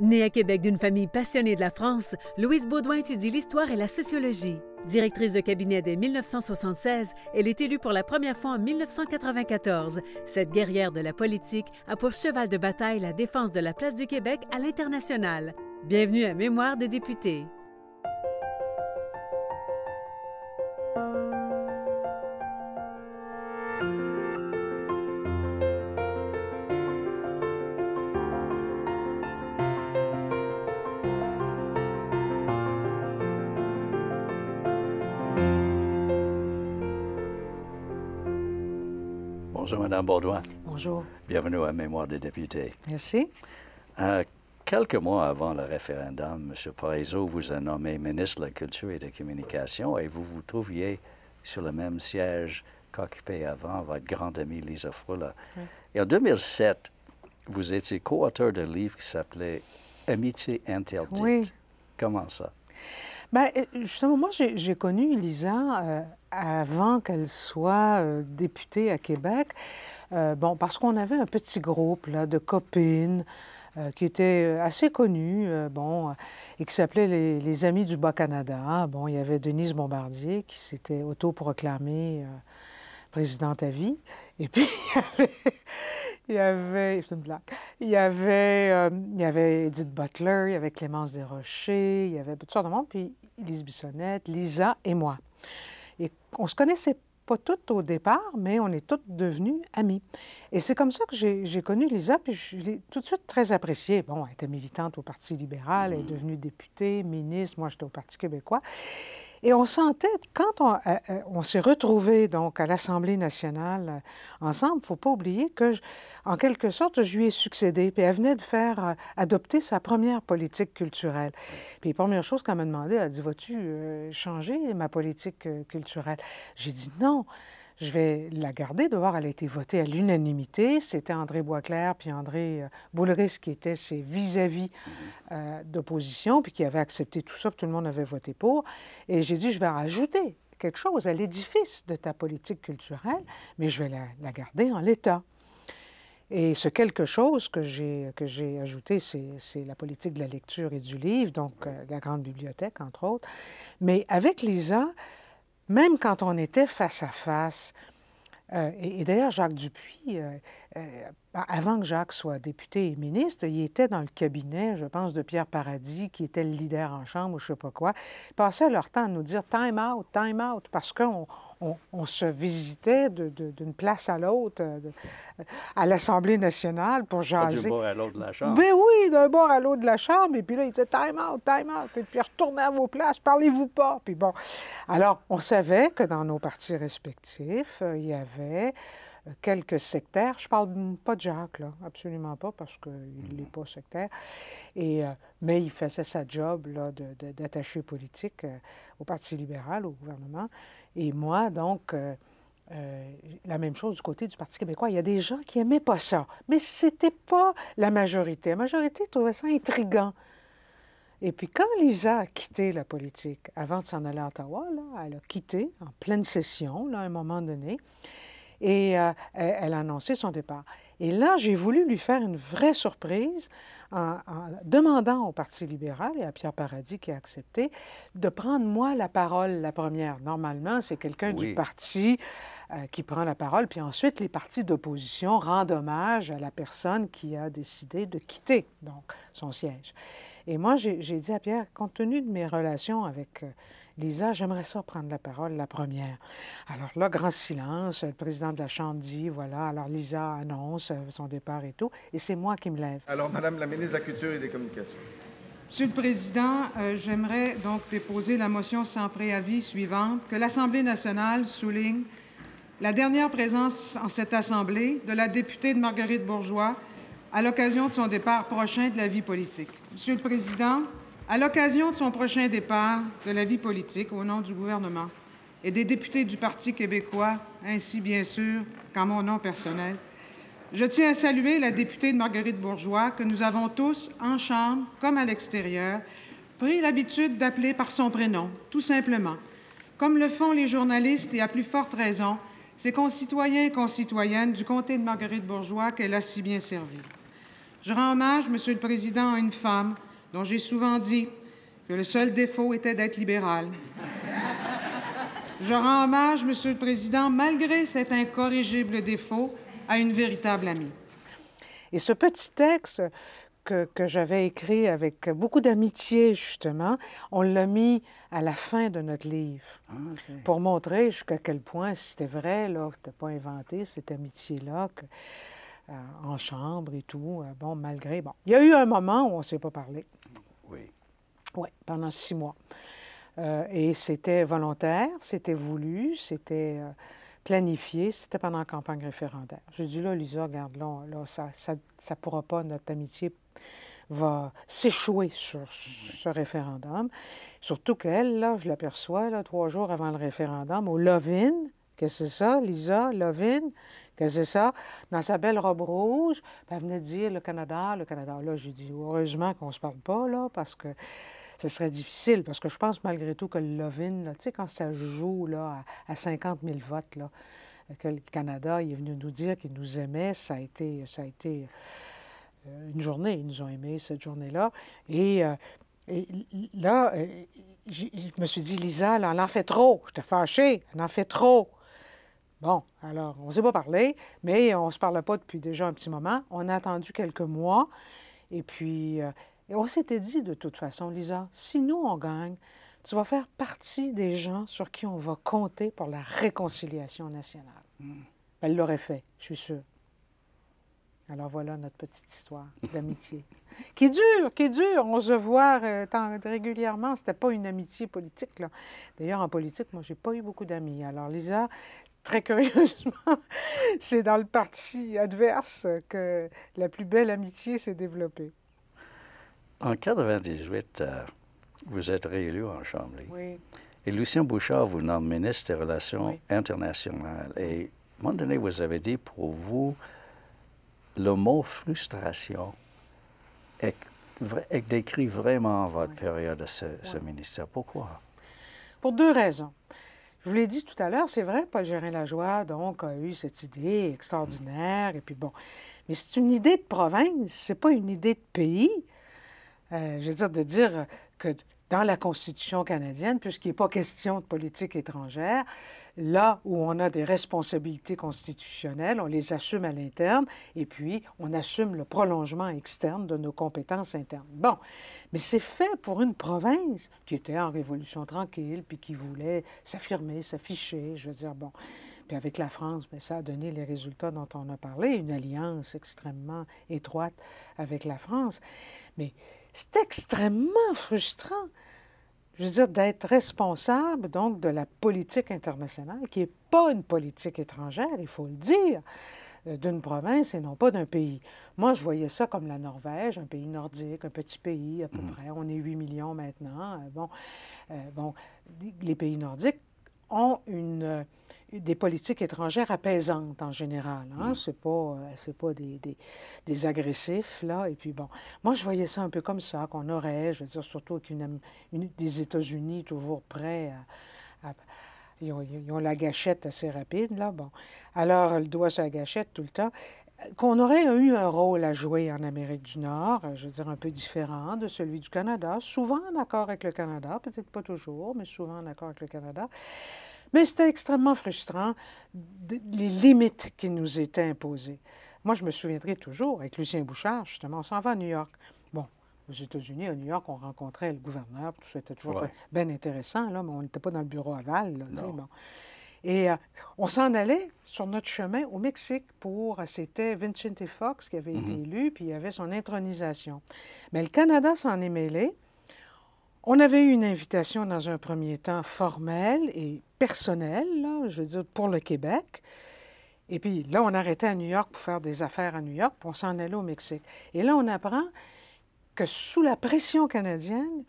Née à Québec d'une famille passionnée de la France, Louise Baudouin étudie l'histoire et la sociologie. Directrice de cabinet dès 1976, elle est élue pour la première fois en 1994. Cette guerrière de la politique a pour cheval de bataille la défense de la place du Québec à l'international. Bienvenue à Mémoire des députés. Bonjour. Bienvenue à Mémoire des députés. Merci. Euh, quelques mois avant le référendum, M. Parizeau vous a nommé ministre de la Culture et des Communications et vous vous trouviez sur le même siège qu'occupait avant votre grande amie Lisa Froula. Et en 2007, vous étiez co-auteur d'un livre qui s'appelait Amitié interdite. Oui. Comment ça? Bien, euh, justement, moi, j'ai connu Lisa euh, avant qu'elle soit euh, députée à Québec. Euh, bon, parce qu'on avait un petit groupe là, de copines euh, qui étaient assez connues, bon, et qui s'appelait les, Amis du Bas-Canada. Bon, il y avait Denise Bombardier qui s'était autoproclamée présidente à vie. Et puis, il y avait... C'est une blague. Il y avait, il y avait Edith Butler, il y avait Clémence Desrochers, il y avait toutes sortes de monde, puis Elise Bissonnette, Lisa et moi. Et on se connaissait pas toutes au départ, mais on est toutes devenues amies. Et c'est comme ça que j'ai connu Lisa, puis je l'ai tout de suite très appréciée. Bon, elle était militante au Parti libéral, elle est mm. devenue députée, ministre, moi j'étais au Parti québécois. Et on sentait, quand euh, euh, on, s'est retrouvés donc à l'Assemblée nationale euh, ensemble, faut pas oublier que, en quelque sorte, je lui ai succédé. Puis elle venait de faire adopter sa première politique culturelle. Puis première chose qu'elle m'a demandé, elle a dit, vas-tu changer ma politique culturelle? J'ai dit non je vais la garder. D'abord, elle a été votée à l'unanimité. C'était André Boisclair puis André euh, Boulris qui étaient ses vis-à-vis mm-hmm. euh, d'opposition, puis qui avaient accepté tout ça, puis tout le monde avait voté pour. Et j'ai dit, je vais rajouter quelque chose à l'édifice de ta politique culturelle, mais je vais la, garder en l'état. Et ce quelque chose que j'ai, que j'ai ajouté, c'est, la politique de la lecture et du livre, donc euh, la grande bibliothèque, entre autres. Mais avec Lisa, même quand on était face à face, euh, et, d'ailleurs, Jacques Dupuis, euh, euh, avant que Jacques soit député et ministre, il était dans le cabinet, je pense, de Pierre Paradis, qui était le leader en chambre ou je ne sais pas quoi. passait leur temps à nous dire time out, time out, parce qu'on on, se visitait d'une place à l'autre, euh, à l'Assemblée nationale pour jaser. D'un bord à l'autre de la Chambre. Ben oui, d'un bord à l'autre de la Chambre. Et puis là, il disait time out, time out. Et puis retournez à vos places, parlez-vous pas. Puis bon. Alors, on savait que dans nos partis respectifs, euh, il y avait quelques sectaires. Je ne parle pas de Jacques, absolument pas, parce qu'il mhm. n'est pas sectaire. Et, euh, mais il faisait sa job d'attaché politique euh, au Parti libéral, au gouvernement. Et moi, donc, euh, la même chose du côté du Parti québécois. Il y a des gens qui n'aimaient pas ça, mais ce n'était pas la majorité. La majorité trouvait ça intriguant. Et puis quand Lisa a quitté la politique, avant de s'en aller à Ottawa, là, elle a quitté en pleine session, là, à un moment donné, et euh, elle a annoncé son départ. Et là, j'ai voulu lui faire une vraie surprise en, demandant au Parti libéral et à Pierre Paradis, qui a accepté, de prendre moi la parole la première. Normalement, c'est quelqu'un du parti euh, qui prend la parole, puis ensuite les partis d'opposition rendent hommage à la personne qui a décidé de quitter donc, son siège. Et moi, j'ai dit à Pierre, compte tenu de mes relations avec... Euh, Lisa, j'aimerais ça prendre la parole, la première. Alors là, grand silence, le président de la Chambre dit, voilà, alors Lisa annonce euh, son départ et tout, et c'est moi qui me lève. Alors, Madame la ministre de la Culture et des Communications. Monsieur le Président, euh, j'aimerais donc déposer la motion sans préavis suivante, que l'Assemblée nationale souligne la dernière présence en cette Assemblée de la députée de Marguerite Bourgeois à l'occasion de son départ prochain de la vie politique. Monsieur le Président, à l'occasion de son prochain départ de la vie politique au nom du gouvernement et des députés du Parti québécois, ainsi bien sûr qu'en mon nom personnel, je tiens à saluer la députée de Marguerite Bourgeois que nous avons tous, en chambre comme à l'extérieur, pris l'habitude d'appeler par son prénom, tout simplement, comme le font les journalistes et à plus forte raison ses concitoyens et concitoyennes du comté de Marguerite Bourgeois qu'elle a si bien servi. Je rends hommage, Monsieur le Président, à une femme, dont j'ai souvent dit que le seul défaut était d'être libéral. Je rends hommage, Monsieur le Président, malgré cet incorrigible défaut, à une véritable amie. Et ce petit texte que, j'avais écrit avec beaucoup d'amitié, justement, on l'a mis à la fin de notre livre ah, pour montrer jusqu'à quel point c'était vrai, là, c'était pas inventé, cette amitié-là. Euh, en chambre et tout. Euh, bon, malgré. Bon, il y a eu un moment où on s'est pas parlé. Oui. pendant six mois. Euh, et c'était volontaire, c'était voulu, c'était euh, planifié, c'était pendant la campagne référendaire. J'ai dit, là, Lisa, garde là, ça ne pourra pas, notre amitié va s'échouer sur ce référendum. Surtout qu'elle, là, je l'aperçois, là, trois jours avant le référendum, au Lovin, Qu'est-ce que c'est ça, Lisa, Lovin, c'est ça? Dans sa belle robe rouge, ben, elle venait dire le Canada, le Canada. Là, j'ai dit heureusement qu'on ne se parle pas, là, parce que ce serait difficile, parce que je pense malgré tout que le Lovin, tu sais, quand ça joue là, à, 50 000 votes, là, que le Canada il est venu nous dire qu'il nous aimait, ça a été, ça a été euh, une journée, ils nous ont aimés cette journée-là. Et, euh, là, euh, je me suis dit, Lisa, là, on en fait trop, j'étais fâchée, on en fait trop. Bon, alors, on ne s'est pas parlé, mais on ne se parle pas depuis déjà un petit moment. On a attendu quelques mois. Et puis, euh, on s'était dit de toute façon, Lisa, si nous, on gagne, tu vas faire partie des gens sur qui on va compter pour la réconciliation nationale. Hmm. Elle l'aurait fait, je suis sûre. Alors voilà notre petite histoire d'amitié. qui est dure, qui est dure. On se voit euh, régulièrement. C'était pas une amitié politique. D'ailleurs, en politique, moi, j'ai pas eu beaucoup d'amis. Alors, Lisa, très curieusement, c'est dans le parti adverse que la plus belle amitié s'est développée. En 1998, euh, vous êtes réélu en Chambre. Oui. Et Lucien Bouchard vous nomme ministre des Relations internationales. Et à un moment donné, vous avez dit pour vous, le mot frustration est, décrit vraiment votre période de ce, ce ministère. Pourquoi? Pour deux raisons. Je vous l'ai dit tout à l'heure, c'est vrai, Paul Gérin-Lajoie, donc, a eu cette idée extraordinaire. Et puis bon, mais c'est une idée de province, c'est pas une idée de pays. Euh, je veux dire, de dire que dans la Constitution canadienne, puisqu'il n'est pas question de politique étrangère, là où on a des responsabilités constitutionnelles, on les assume à l'interne et puis on assume le prolongement externe de nos compétences internes. Bon, mais c'est fait pour une province qui était en révolution tranquille puis qui voulait s'affirmer, s'afficher, je veux dire, bon. Puis avec la France, mais ben, ça a donné les résultats dont on a parlé, une alliance extrêmement étroite avec la France. Mais c'est extrêmement frustrant je veux dire, d'être responsable, donc, de la politique internationale, qui n'est pas une politique étrangère, il faut le dire, euh, d'une province et non pas d'un pays. Moi, je voyais ça comme la Norvège, un pays nordique, un petit pays à peu mm-hmm. près. On est 8 millions maintenant. Euh, bon, euh, bon les pays nordiques ont une des politiques étrangères apaisantes en général. Hein? Mm. C'est pas, euh, c'est pas des, des, agressifs, là. Et puis bon, moi, je voyais ça un peu comme ça, qu'on aurait, je veux dire, surtout qu'une une, des États-Unis toujours prêts à... ils, ont, la gâchette assez rapide, là, bon. Alors, le doigt sur la gâchette tout le temps. Qu'on aurait eu un rôle à jouer en Amérique du Nord, je veux dire, un peu différent de celui du Canada, souvent en accord avec le Canada, peut-être pas toujours, mais souvent en accord avec le Canada. Mais c'était extrêmement frustrant, les limites qui nous étaient imposées. Moi, je me souviendrai toujours, avec Lucien Bouchard, justement, on s'en va à New York. Bon, aux États-Unis, à New York, on rencontrait le gouverneur, tout ça était toujours bien intéressant, là, mais on n'était pas dans le bureau aval. Et euh, on s'en allait sur notre chemin au Mexique pour. Euh, c'était Vincente Fox qui avait mhm. été élu, puis il y avait son intronisation. Mais le Canada s'en est mêlé. On avait eu une invitation dans un premier temps formelle et personnelle, je veux dire, pour le Québec. Et puis là, on arrêtait à New York pour faire des affaires à New York, puis on s'en allait au Mexique. Et là, on apprend que sous la pression canadienne,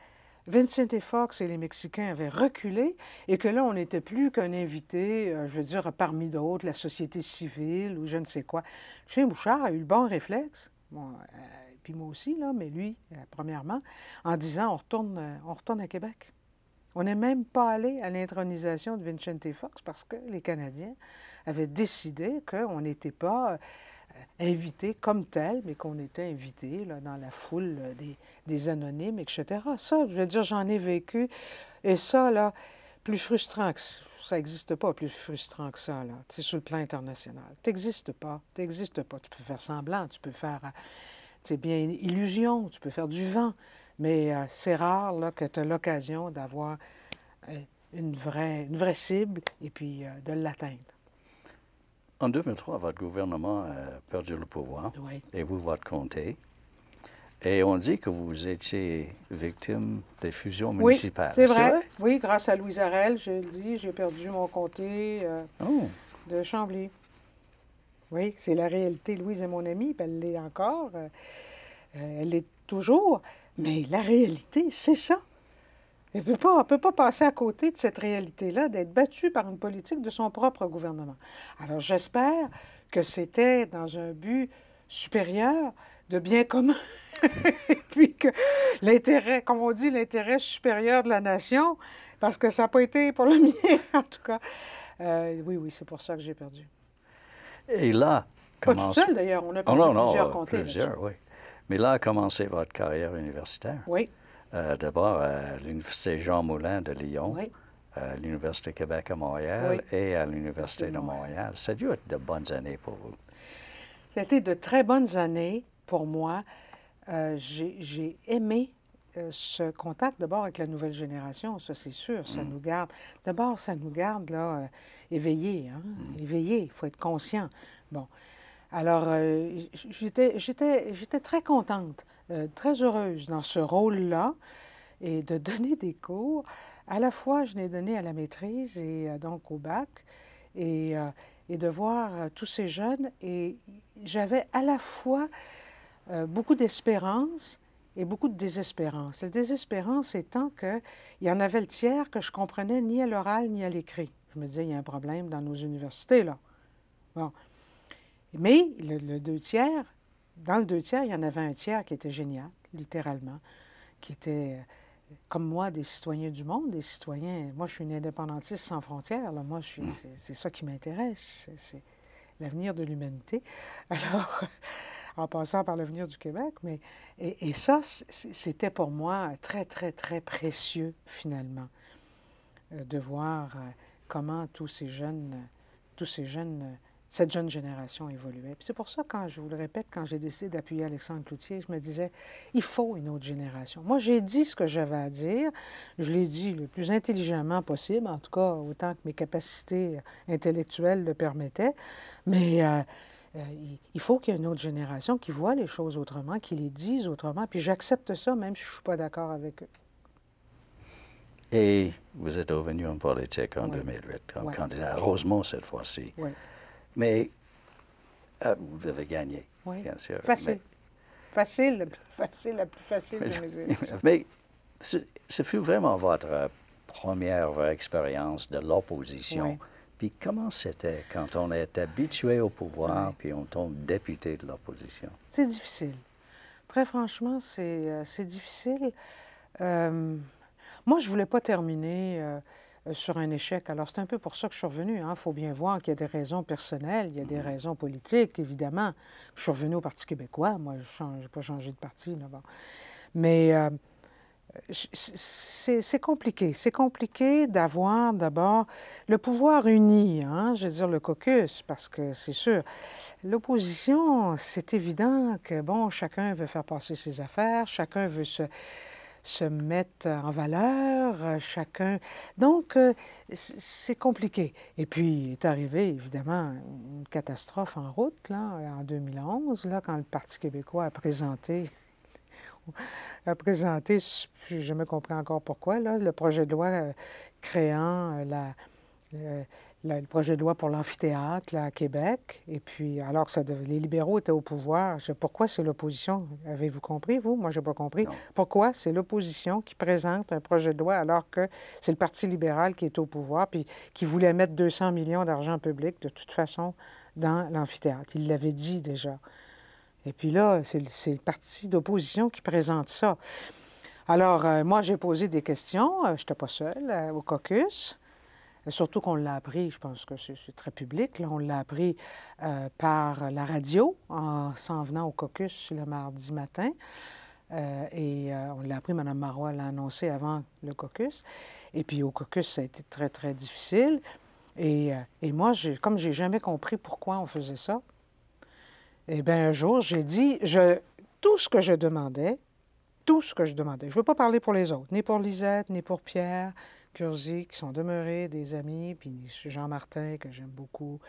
Vincent et Fox et les Mexicains avaient reculé et que là, on n'était plus qu'un invité, euh, je veux dire, parmi d'autres, la société civile ou je ne sais quoi. Chez Bouchard a eu le bon réflexe. Bon, euh, puis moi aussi, là, mais lui, euh, premièrement, en disant on retourne, euh, on retourne à Québec. On n'est même pas allé à l'intronisation de Vincente Fox parce que les Canadiens avaient décidé qu'on n'était pas euh, invité comme tel, mais qu'on était invité dans la foule des, anonymes, etc. Ça, je veux dire, j'en ai vécu. Et ça, là, plus frustrant que ça n'existe pas, plus frustrant que ça, là. C'est sur le plan international. Tu n'existes pas, tu n'existes pas. Tu peux faire semblant, tu peux faire c'est bien une illusion, tu peux faire du vent, mais euh, c'est rare là, que tu as l'occasion d'avoir euh, une, vraie, une vraie cible et puis euh, de l'atteindre. En 2003, votre gouvernement a perdu le pouvoir et vous, votre comté. Et on dit que vous étiez victime des fusions municipales. c'est vrai. Oui, grâce à Louise Arel, je le j'ai perdu mon comté oh. de Chambly. Oui, c'est la réalité. Louise est mon amie, elle l'est encore. Euh, euh, elle l'est toujours. Mais la réalité, c'est ça. Elle ne peut, pas passer à côté de cette réalité-là, d'être battue par une politique de son propre gouvernement. Alors j'espère que c'était dans un but supérieur de bien commun, et puis que l'intérêt, comme on dit, l'intérêt supérieur de la nation, parce que ça n'a pas été pour le mien, en tout cas. Euh, oui, oui, c'est pour ça que j'ai perdu. Et là, pas tout seul d'ailleurs, on a oh, non, plusieurs non, euh, Plusieurs, oui. Mais là a commencé votre carrière universitaire. Oui. Euh, d'abord à euh, l'Université Jean Moulin de Lyon, à l'Université Québec à Montréal et à l'Université de Montréal. Ça a dû être de bonnes années pour vous. C'était de très bonnes années pour moi. J'ai aimé ce contact d'abord avec la nouvelle génération, ça c'est sûr. Ça mm. nous garde. D'abord, ça nous garde là éveillé, hein? Mm. éveillé, il faut être conscient. Bon. Alors, euh, j'étais très contente, euh, très heureuse dans ce rôle-là et de donner des cours. À la fois, je l'ai donné à la maîtrise et euh, donc au bac, et, de voir tous ces jeunes. Et j'avais à la fois beaucoup d'espérance et beaucoup de désespérance. La désespérance étant qu'il y en avait le tiers que je comprenais ni à l'oral ni à l'écrit. Je me disais, il y a un problème dans nos universités, là. Bon. Mais le, deux tiers, dans le deux tiers, il y en avait un tiers qui était génial, littéralement, qui était euh, comme moi, des citoyens du monde, des citoyens. Moi, je suis une indépendantiste sans frontières. Là. Moi, je suis, c'est, ça qui m'intéresse. C'est, l'avenir de l'humanité. Alors, en passant par l'avenir du Québec, mais et ça, c'était pour moi très, très, très précieux finalement euh, de voir euh, comment tous ces jeunes, tous ces jeunes, cette jeune génération évoluait. Puis c'est pour ça, quand je vous le répète, quand j'ai décidé d'appuyer Alexandre Cloutier, je me disais, il faut une autre génération. Moi, j'ai dit ce que j'avais à dire. Je l'ai dit le plus intelligemment possible, en tout cas autant que mes capacités intellectuelles le permettaient. Mais euh, euh, il faut qu'il y ait une autre génération qui voit les choses autrement, qui les dise autrement. Puis j'accepte ça, même si je ne suis pas d'accord avec eux. Et vous êtes revenu en politique en 2008 comme Rosemont cette fois-ci. Oui. Mais ah, vous avez gagné, bien sûr. Facile. Facile, la plus facile de mes Mais ce, fut vraiment votre première expérience de l'opposition. Puis comment c'était quand on est habitué au pouvoir, puis on tombe député de l'opposition? C'est difficile. Très franchement, c'est euh, difficile. Euh, moi, je ne voulais pas terminer euh, euh, sur un échec. Alors, c'est un peu pour ça que je suis revenue. Il hein. faut bien voir qu'il y a des raisons personnelles, il y a des raisons politiques, évidemment. Je suis revenue au Parti québécois. Moi, je n'ai pas changé de parti. Mais euh, c'est compliqué. C'est compliqué d'avoir d'abord le pouvoir uni, hein, je veux dire le caucus, parce que c'est sûr. L'opposition, c'est évident que, bon, chacun veut faire passer ses affaires, chacun veut se, se mettent en valeur, euh, chacun. Donc, euh, c'est compliqué. Et puis, est arrivé, évidemment, une catastrophe en route, là, en 2011, là, quand le Parti québécois a présenté a présenté, je ne comprends encore pourquoi, là, le projet de loi euh, créant la, le projet de loi pour l'amphithéâtre à Québec. Et puis, alors que les libéraux étaient au pouvoir, pourquoi c'est l'opposition? Avez-vous compris, vous? Moi, je n'ai pas compris. Pourquoi c'est l'opposition qui présente un projet de loi alors que c'est le Parti libéral qui est au pouvoir puis qui voulait mettre 200 millions d'argent public, de toute façon, dans l'amphithéâtre? Il l'avait dit déjà. Et puis là, c'est le, parti d'opposition qui présente ça. Alors, euh, moi, j'ai posé des questions. Euh, je n'étais pas seule euh, au caucus surtout qu'on l'a appris, je pense que c'est très public, on l'a appris euh, par la radio en s'en venant au caucus le mardi matin. Euh, et euh, on l'a appris, Mme Marois l'a annoncé avant le caucus. Et puis au caucus, ça a été très, très difficile. Et, moi, comme j'ai jamais compris pourquoi on faisait ça, eh bien, un jour, j'ai dit, je, tout ce que je demandais, tout ce que je demandais, je ne veux pas parler pour les autres, ni pour Lisette, ni pour Pierre, Curzi, qui sont demeurés des amis, puis Jean Martin, que j'aime beaucoup.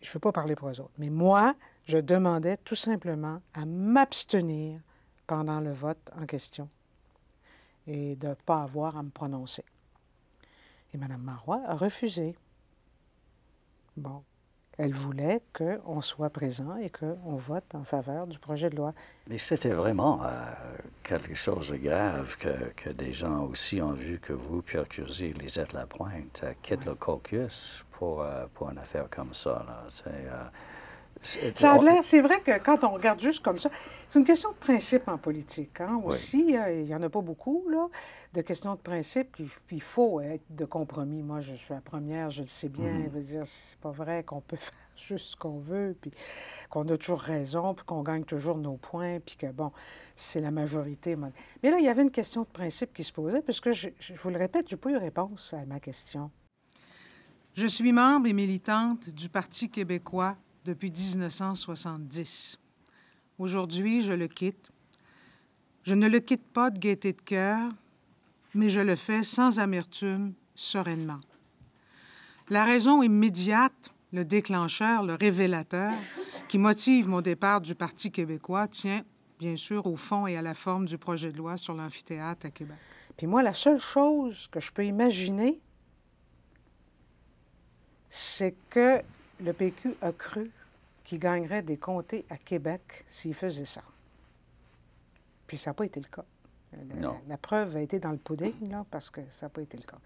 Je ne veux pas parler pour eux autres. Mais moi, je demandais tout simplement à m'abstenir pendant le vote en question et de ne pas avoir à me prononcer. Et Mme Marois a refusé. Bon, elle voulait qu'on soit présent et qu'on vote en faveur du projet de loi. Mais c'était vraiment euh, quelque chose de grave que, des gens aussi ont vu que vous, Pierre Curzi les la pointe, euh, quittent le caucus pour, euh, pour une affaire comme ça. Là. Ça a l'air, c'est vrai que quand on regarde juste comme ça, c'est une question de principe en politique. Hein, aussi, euh, il y en a pas beaucoup là, de questions de principe. Puis il faut être de compromis. Moi, je, suis la première, je le sais bien. Mhm. veux dire, c'est pas vrai qu'on peut faire juste ce qu'on veut, puis qu'on a toujours raison, puis qu'on gagne toujours nos points, puis que, bon, c'est la majorité. Mais là, il y avait une question de principe qui se posait, puisque, je, je vous le répète, je n'ai pas eu réponse à ma question. Je suis membre et militante du Parti québécois depuis 1970. Aujourd'hui, je le quitte. Je ne le quitte pas de gaieté de cœur, mais je le fais sans amertume, sereinement. La raison immédiate, le déclencheur, le révélateur, qui motive mon départ du Parti québécois tient, bien sûr, au fond et à la forme du projet de loi sur l'amphithéâtre à Québec. Puis moi, la seule chose que je peux imaginer, c'est que le PQ a cru qu'il gagnerait des comtés à Québec s'il faisait ça. Puis ça n'a pas été le cas. La, preuve a été dans le pudding, là, parce que ça n'a pas été le cas.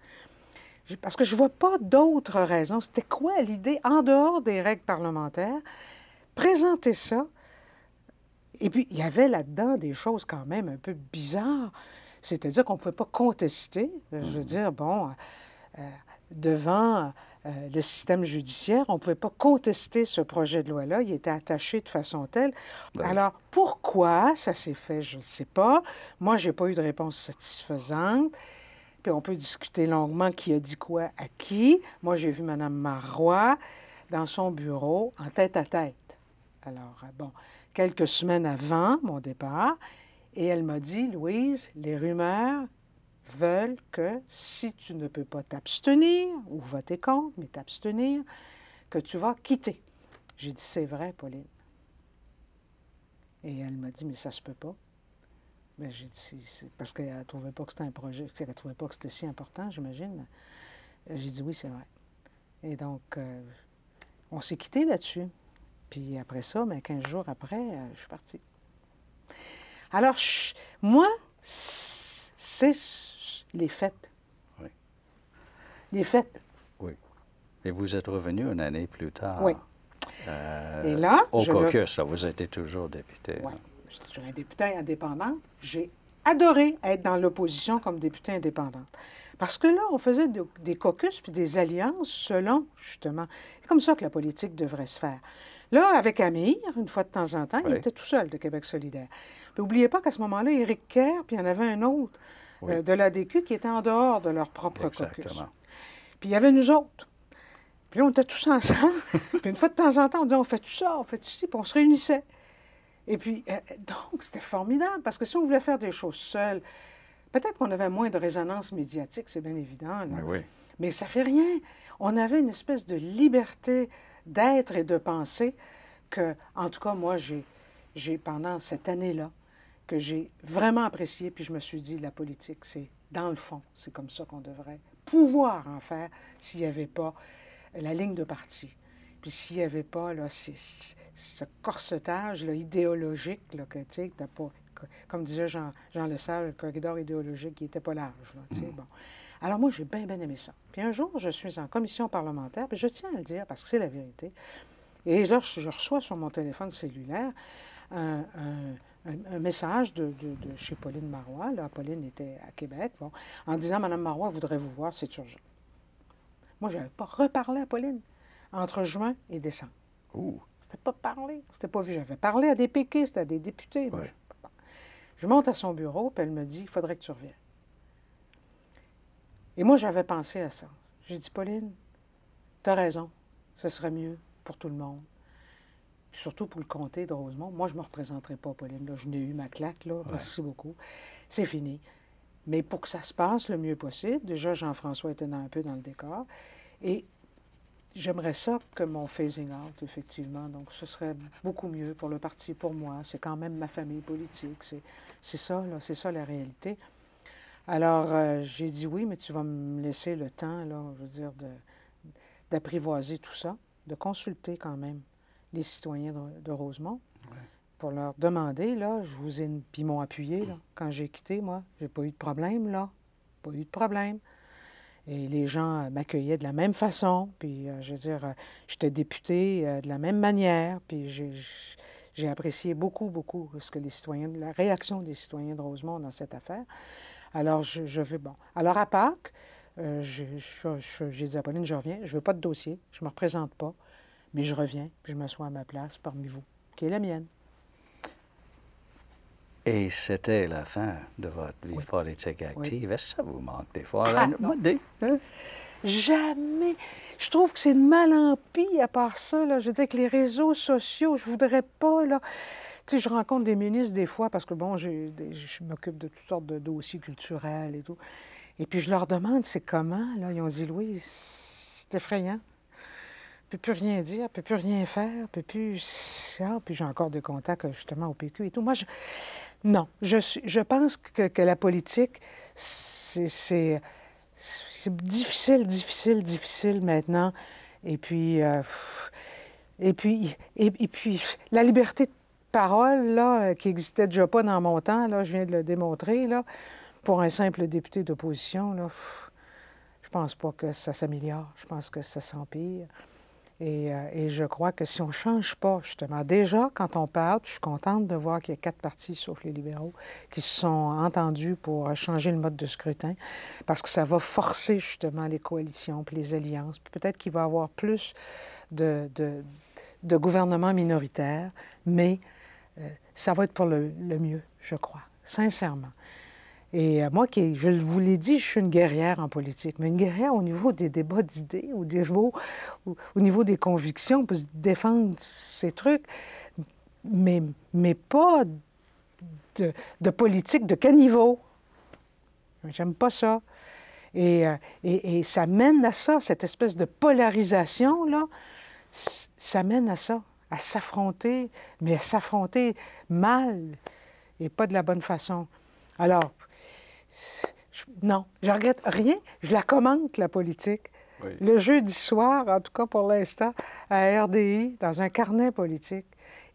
parce que je ne vois pas d'autres raisons. C'était quoi l'idée, en dehors des règles parlementaires, présenter ça? Et puis, il y avait là-dedans des choses quand même un peu bizarres. C'est-à-dire qu'on ne pouvait pas contester. Je veux mm. dire, bon, euh, devant euh, le système judiciaire. On ne pouvait pas contester ce projet de loi-là. Il était attaché de façon telle. Ben Alors, pourquoi ça s'est fait, je ne sais pas. Moi, je n'ai pas eu de réponse satisfaisante. Puis on peut discuter longuement qui a dit quoi à qui. Moi, j'ai vu Mme Marois dans son bureau en tête à tête. Alors, euh, bon, quelques semaines avant mon départ, et elle m'a dit, Louise, les rumeurs veulent que si tu ne peux pas t'abstenir, ou voter contre, mais t'abstenir, que tu vas quitter. J'ai dit, c'est vrai, Pauline. Et elle m'a dit, mais ça se peut pas. Mais ben, j'ai dit, parce qu'elle ne trouvait pas que c'était un projet, qu'elle trouvait pas que c'était si important, j'imagine. Euh, j'ai dit, oui, c'est vrai. Et donc, euh, on s'est quitté là-dessus. Puis après ça, mais ben, 15 jours après, euh, je suis partie. Alors, moi, c'est les fêtes. Oui. Les fêtes. Oui. Et vous êtes revenu une année plus tard. Oui. Euh, Et là, au caucus, vous étiez toujours député. Oui. J'étais hein? toujours un député indépendant. J'ai adoré être dans l'opposition comme député indépendante. Parce que là, on faisait des caucus puis des alliances selon, justement. C'est comme ça que la politique devrait se faire. Là, avec Amir, une fois de temps en temps, il était tout seul de Québec solidaire. Mais n'oubliez pas qu'à ce moment-là, Éric Kerr, puis il y en avait un autre. Euh, de de l'ADQ qui était en dehors de leur propre Exactement. Puis il y avait nous autres. Puis là, on était tous ensemble. puis une fois de temps en temps, on disait, on fait tout ça, on fait tout puis on se réunissait. Et puis, euh, donc, c'était formidable, parce que si on voulait faire des choses seules, peut-être qu'on avait moins de résonance médiatique, c'est bien évident. Mais, ça Mais ça fait rien. On avait une espèce de liberté d'être et de penser que, en tout cas, moi, j'ai, j'ai pendant cette année-là, que j'ai vraiment apprécié, puis je me suis dit, la politique, c'est dans le fond, c'est comme ça qu'on devrait pouvoir en faire s'il n'y avait pas la ligne de parti. Puis s'il n'y avait pas là, ce corsetage là, idéologique, là, que, pas, comme disait Jean, Jean Lesage, le corridor idéologique qui n'était pas large. Là, mm. bon. Alors moi, j'ai bien, bien aimé ça. Puis un jour, je suis en commission parlementaire, puis je tiens à le dire parce que c'est la vérité. Et là, je reçois sur mon téléphone cellulaire un un, message de, chez Pauline Marois, là, Pauline était à Québec, bon, en disant Madame Marois voudrait vous voir, c'est urgent. Moi, je n'avais pas reparlé à Pauline entre juin et décembre. C'était pas parlé, c'était pas vu. J'avais parlé à des péquistes, à des députés. Je monte à son bureau, puis elle me dit, il faudrait que tu reviennes. Et moi, j'avais pensé à ça. J'ai dit, Pauline, tu as raison, ce serait mieux pour tout le monde surtout pour le comté de Rosemont. Moi, je ne me représenterai pas, Pauline. Je n'ai eu ma claque, là. Merci beaucoup. C'est fini. Mais pour que ça se passe le mieux possible, déjà, Jean-François était un peu dans le décor. Et j'aimerais ça que mon phasing out, effectivement. Donc, ce serait beaucoup mieux pour le parti, pour moi. C'est quand même ma famille politique. C'est ça, là. C'est ça, la réalité. Alors, euh, j'ai dit oui, mais tu vas me laisser le temps, là, je veux dire, d'apprivoiser tout ça, de consulter quand même les citoyens de, Rosemont pour leur demander, là, je vous ai, puis m'ont appuyé, là. quand j'ai quitté, moi, j'ai pas eu de problème, là, pas eu de problème. Et les gens euh, m'accueillaient de la même façon, puis euh, je veux dire, euh, j'étais député de la même manière, puis j'ai apprécié beaucoup, beaucoup ce que les citoyens, la réaction des citoyens de Rosemont dans cette affaire. Alors, je, je veux, bon. Alors, à Pâques, j'ai dit à Pauline, je reviens, je veux pas de dossier, je me représente pas. Mais je reviens, puis je m'assois à ma place parmi vous, qui est la mienne. Et c'était la fin de votre vie politique active. Est-ce que ça vous manque des fois? Ah, hein? hein? Jamais. Je trouve que c'est de mal en pis à part ça. Là. Je veux dire que les réseaux sociaux, je voudrais pas. Là... Tu sais, je rencontre des ministres des fois parce que, bon, je, m'occupe de toutes sortes de dossiers culturels et tout. Et puis je leur demande, c'est comment? Là? Ils ont dit, Louis, c'est effrayant ne peut plus rien dire, ne peut plus rien faire, peut plus... Ah, puis j'ai encore des contacts justement au PQ et tout. Moi, je... non, je, pense que, la politique, c'est difficile, difficile, difficile maintenant. Et puis, euh, et puis, puis, la liberté de parole, là, qui n'existait déjà pas dans mon temps, là, je viens de le démontrer, là, pour un simple député d'opposition, là, je pense pas que ça s'améliore, je pense que ça s'empire. Euh, et, je crois que si on ne change pas, justement, déjà, quand on parle, je suis contente de voir qu'il y a quatre partis, sauf les libéraux, qui se sont entendus pour euh, changer le mode de scrutin, parce que ça va forcer, justement, les coalitions, puis les alliances. Peut-être qu'il va y avoir plus de, de, de gouvernements minoritaires, mais euh, ça va être pour le mieux, je crois, sincèrement. Et euh, moi, qui, je vous l'ai dit, je suis une guerrière en politique, mais une guerrière au niveau des débats d'idées, au niveau, au niveau des convictions, pour défendre ces trucs, mais, mais pas de, politique de caniveau. J'aime pas ça. Et, euh, et, et, ça mène à ça, cette espèce de polarisation, là, ça mène à ça, à s'affronter, mais à s'affronter mal et pas de la bonne façon. Alors, non, je regrette rien. Je la commente, la politique. Le jeudi soir, en tout cas pour l'instant, à RDI, dans un carnet politique,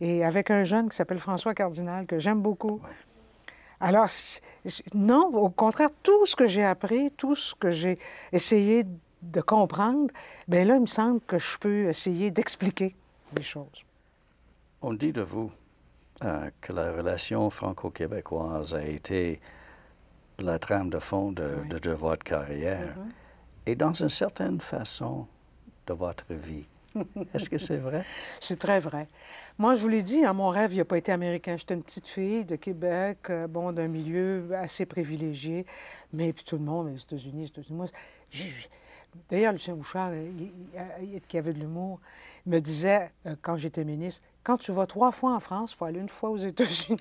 et avec un jeune qui s'appelle François Cardinal, que j'aime beaucoup. Alors, non, au contraire, tout ce que j'ai appris, tout ce que j'ai essayé de comprendre, bien là, il me semble que je peux essayer d'expliquer les choses. On dit de vous euh, que la relation franco-québécoise a été la trame de fond de, votre carrière mm-hmm. et dans une certaine façon de votre vie. Est-ce que c'est vrai? c'est très vrai. Moi, je vous l'ai dit, à hein, mon rêve, il n'a pas été américain. J'étais une petite fille de Québec, euh, bon, d'un milieu assez privilégié, mais tout le monde, les États-Unis, les États-Unis. D'ailleurs, Lucien Bouchard, qui avait de l'humour, me disait, euh, quand j'étais ministre, quand tu vas trois fois en France, il faut aller une fois aux États-Unis.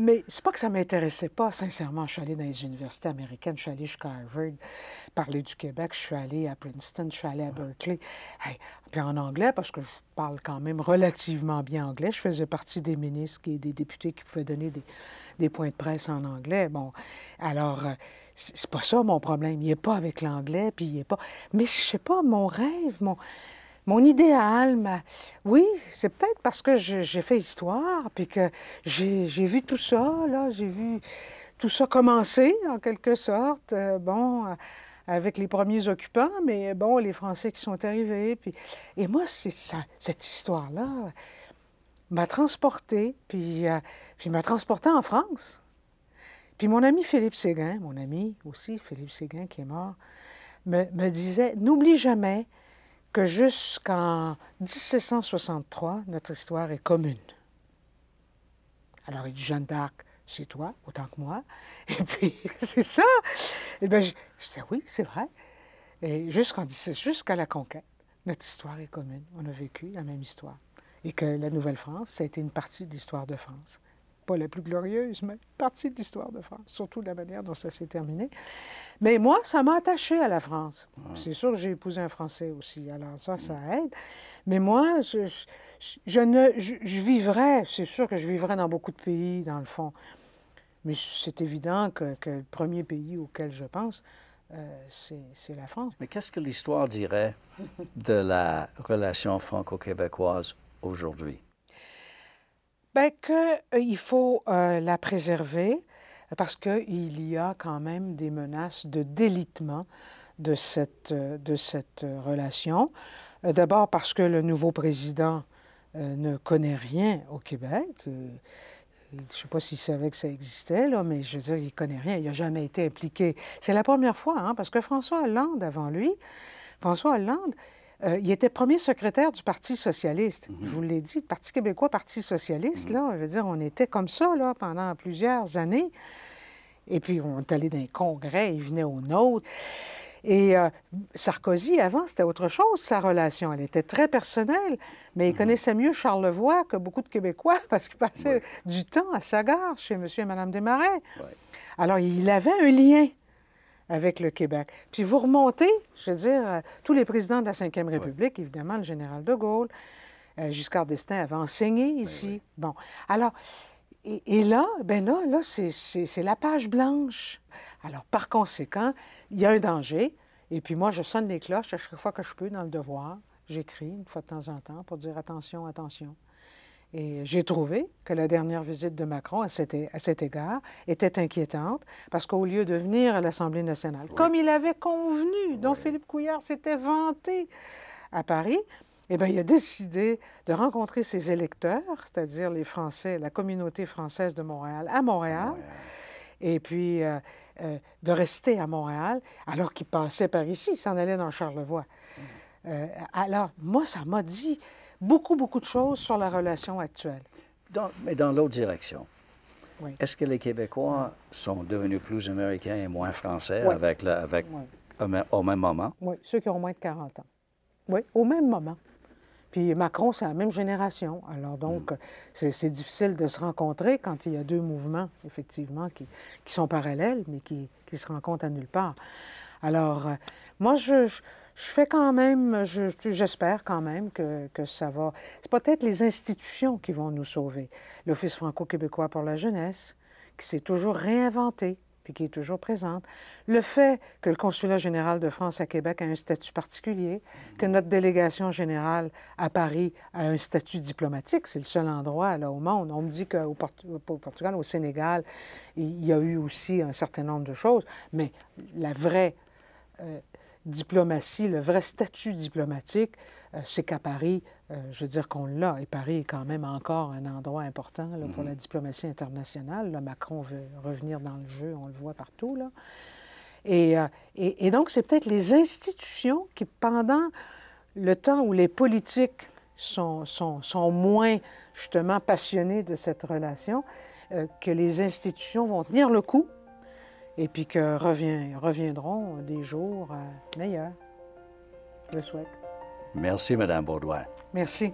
Mais c'est pas que ça m'intéressait pas, sincèrement. Je suis allée dans les universités américaines, je suis allée jusqu'à Harvard, parler du Québec, je suis allée à Princeton, je suis allée à ah. Berkeley. puis en anglais, parce que je parle quand même relativement bien anglais, je faisais partie des ministres et des députés qui pouvaient donner des, points de presse en anglais. Bon, alors, euh, c'est pas ça mon problème. Il est pas avec l'anglais, puis il n'est pas. Mais je sais pas, mon rêve, mon mon idéal, oui, c'est peut-être parce que j'ai fait histoire, puis que j'ai vu tout ça, là, j'ai vu tout ça commencer, en quelque sorte, euh, bon, euh, avec les premiers occupants, mais bon, les Français qui sont arrivés, puis... Et moi, ça, cette histoire-là m'a transporté, puis, euh, puis m'a transportée en France. Puis mon ami Philippe Séguin, mon ami aussi, Philippe Séguin qui est mort, me disait, n'oublie jamais jusqu'en 1763, notre histoire est commune. Alors, il dit Jeanne d'Arc, c'est toi, autant que moi. Et puis, c'est ça. Et eh bien, je, dis, oui, c'est vrai. Et jusqu'en jusqu'à la conquête, notre histoire est commune. On a vécu la même histoire. Et que la Nouvelle-France, ça a été une partie de l'histoire de France pas la plus glorieuse, mais partie de l'histoire de France, surtout de la manière dont ça s'est terminé. Mais moi, ça m'a attaché à la France. C'est sûr que j'ai épousé un Français aussi, alors ça, ça aide. Mais moi, je, ne, je, vivrais, c'est sûr que je vivrais dans beaucoup de pays, dans le fond. Mais c'est évident que, le premier pays auquel je pense, euh, c'est la France. Mais qu'est-ce que l'histoire dirait de la relation franco-québécoise aujourd'hui? Bien, qu'il euh, faut euh, la préserver euh, parce qu'il y a quand même des menaces de délitement de cette, de cette relation. D'abord parce que le nouveau président ne connaît rien au Québec. je ne sais pas s'il savait que ça existait, là, mais je veux dire, il ne connaît rien, il n'a jamais été impliqué. C'est la première fois, hein, parce que François Hollande, avant lui, François Hollande, euh, il était premier secrétaire du Parti socialiste. Mhm. Je vous l'ai dit, Parti québécois, Parti socialiste, mhm. là, on veux dire, on était comme ça, là, pendant plusieurs années. Et puis, on est allé dans congrès, il venait au nôtre. Et euh, Sarkozy, avant, c'était autre chose, sa relation. Elle était très personnelle, mais il mhm. connaissait mieux Charlevoix que beaucoup de Québécois parce qu'il passait du temps à Sagar, chez M. et Mme Desmarais. Alors, il avait un lien avec le Québec. Puis vous remontez, je veux dire, euh, tous les présidents de la Ve République, évidemment, le général de Gaulle, euh, Giscard d'Estaing avait enseigné ben ici. Bon, alors, et, là, ben là c'est la page blanche. Alors, par conséquent, il y a un danger. Et puis moi, je sonne les cloches à chaque fois que je peux dans le devoir. J'écris une fois de temps en temps pour dire attention, attention. Et j'ai trouvé que la dernière visite de Macron à cet, égard était inquiétante parce qu'au lieu de venir à l'Assemblée nationale, comme il avait convenu, dont Philippe Couillard s'était vanté à Paris, eh bien, il a décidé de rencontrer ses électeurs, c'est-à-dire les Français, la communauté française de Montréal, à Montréal, et puis euh, euh, de rester à Montréal, alors qu'il passait par ici, s'en allait dans Charlevoix. Mmh. Euh, alors, moi, ça m'a dit, beaucoup, beaucoup de choses sur la relation actuelle. mais dans l'autre direction. Est-ce que les Québécois sont devenus plus américains et moins français avec, avec au, même moment? Oui, ceux qui ont moins de 40 ans. Oui, au même moment. Puis Macron, c'est la même génération. Alors donc, hmm. c'est difficile de se rencontrer quand il y a deux mouvements, effectivement, qui, sont parallèles, mais qui, qui se rencontrent à nulle part. Alors, euh, moi, je je fais quand même, j'espère quand même que, que, ça va. C'est peut-être les institutions qui vont nous sauver. L'Office franco-québécois pour la jeunesse, qui s'est toujours réinventé puis qui est toujours présente. Le fait que le consulat général de France à Québec a un statut particulier, que notre délégation générale à Paris a un statut diplomatique, c'est le seul endroit là au monde. On me dit qu'au Portugal, au Sénégal, il y a eu aussi un certain nombre de choses, mais la vraie euh, diplomatie, le vrai statut diplomatique, euh, c'est qu'à Paris, euh, je veux dire qu'on l'a, et Paris est quand même encore un endroit important pour la mhm. diplomatie internationale. Macron veut revenir dans le jeu, on le voit partout. Là. Euh, et, donc, c'est peut-être les institutions qui, pendant le temps où les politiques sont, sont, sont moins justement passionnés de cette relation, que les institutions vont tenir le coup et puis que reviendront des jours euh, meilleurs. Je le souhaite. Merci, Mme Baudouin. Merci.